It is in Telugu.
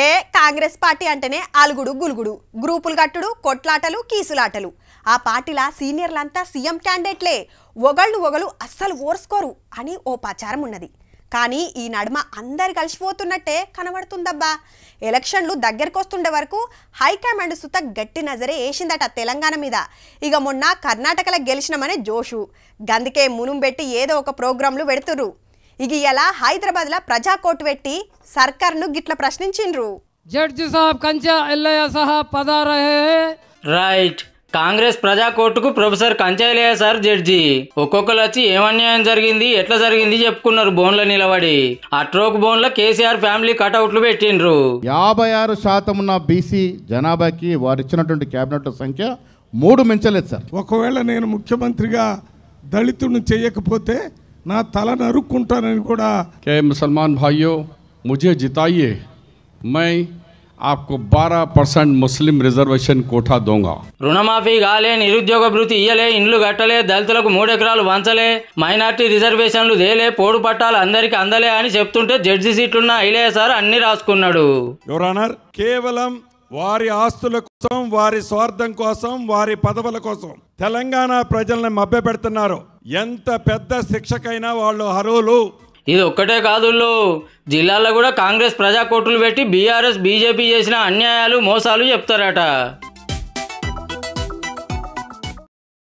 ఏ కాంగ్రెస్ పార్టీ అంటేనే అలుగుడు గులుగుడు గ్రూపులు కట్టుడు కొట్లాటలు కీసులాటలు ఆ పార్టీల సీనియర్లంతా సీఎం క్యాండిడేట్లే ఒగళ్ళు ఒగలు అస్సలు ఓర్చుకోరు అని ఓ ప్రచారం ఉన్నది కానీ ఈ నడుమ అందరు కలిసిపోతున్నట్టే కనబడుతుందబ్బా ఎలక్షన్లు దగ్గరకు వస్తుండే వరకు హైకమాండ్ సుత గట్టి నజరే వేసిందట తెలంగాణ మీద ఇక మొన్న కర్ణాటకలో గెలిచినమనే జోషు గందుకే మునుం పెట్టి ఏదో ఒక ప్రోగ్రాంలు పెడుతురు ఇక ఇలా హైదరాబాద్ లా కోర్టు పెట్టి సర్కార్ను గిట్ల ప్రశ్నించిండ్రు జడ్జి సాహబ్ కంచా ఎల్లయ్య సాహబ్ పదారహే రైట్ కాంగ్రెస్ ప్రజా కోర్టుకు ప్రొఫెసర్ కంచైలయ్య సార్ జడ్జి ఒక్కొక్కరు వచ్చి ఏమన్యాయం జరిగింది ఎట్లా జరిగింది చెప్పుకున్నారు బోన్ల నిలబడి ఆ ట్రోక్ బోన్ల కేసీఆర్ ఫ్యామిలీ కటౌట్లు పెట్టిండ్రు యాభై ఆరు శాతం ఉన్న బీసీ జనాభాకి వారు ఇచ్చినటువంటి క్యాబినెట్ సంఖ్య మూడు మించలేదు సార్ ఒకవేళ నేను ముఖ్యమంత్రిగా దళితుడిని చేయకపోతే నా తల నరుక్కుంటానని కూడా కే ముసల్మాన్ భాయ్యో ముజే జితాయే మై ఆకు బారా పర్సెంట్ ముస్లిం రిజర్వేషన్ కోఠా దొంగ రుణమాఫీ కాలే నిరుద్యోగ భృతి ఇయ్యలే ఇండ్లు కట్టలే దళితులకు మూడెకరాలు వంచలే మైనార్టీ రిజర్వేషన్లు దేలే పోడు పట్టాలు అందరికీ అందలే అని చెప్తుంటే జడ్జి సీట్లున్న ఐలయ్య సార్ అన్ని రాసుకున్నాడు కేవలం వారి ఆస్తుల కోసం వారి స్వార్థం కోసం వారి పదవుల కోసం తెలంగాణ ప్రజలను మభ్యపెడుతున్నారు ఎంత పెద్ద శిక్షకైనా వాళ్ళు అర్హులు ఇది ఒక్కటే కాదు జిల్లాలో కూడా కాంగ్రెస్ ప్రజాకోట్లు పెట్టి బీఆర్ఎస్ బీజేపీ చేసిన అన్యాయాలు మోసాలు చెప్తారట